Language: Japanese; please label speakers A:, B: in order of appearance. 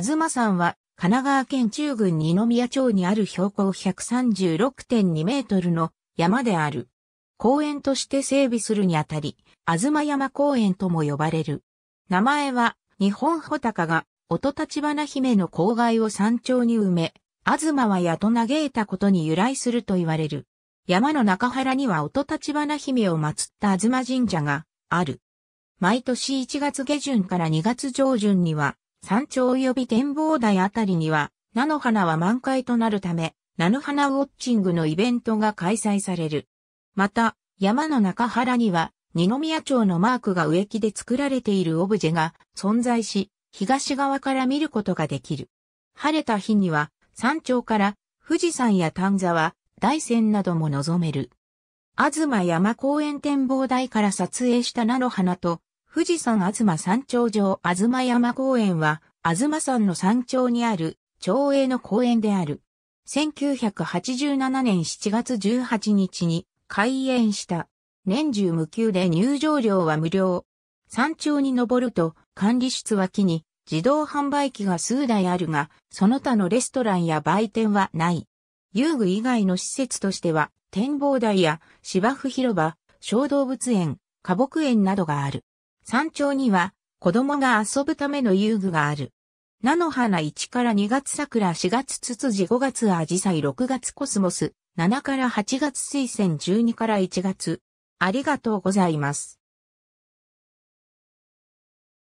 A: 東さんは、神奈川県中郡二宮町にある標高136.2メートルの山である。公園として整備するにあたり、東山公園とも呼ばれる。名前は、日本穂高が、音立花姫の郊外を山頂に埋め、東はやと嘆いたことに由来すると言われる。山の中原には音立花姫を祀った東神社がある。毎年1月下旬から2月上旬には、山頂及び展望台あたりには、菜の花は満開となるため、菜の花ウォッチングのイベントが開催される。また、山の中原には、二宮町のマークが植木で作られているオブジェが存在し、東側から見ることができる。晴れた日には、山頂から富士山や丹沢、大山なども望める。東山公園展望台から撮影した菜の花と富士山東山頂上東山公園は、東山の山頂にある、町営の公園である。1987年7月18日に開園した。年中無休で入場料は無料。山頂に登ると管理室脇に自動販売機が数台あるが、その他のレストランや売店はない。遊具以外の施設としては展望台や芝生広場、小動物園、花木園などがある。山頂には子供が遊ぶための遊具がある。菜の花1から2月桜4月ツツジ5月アジサイ6月コスモス7から8月水仙12から1月。ありがとうございます。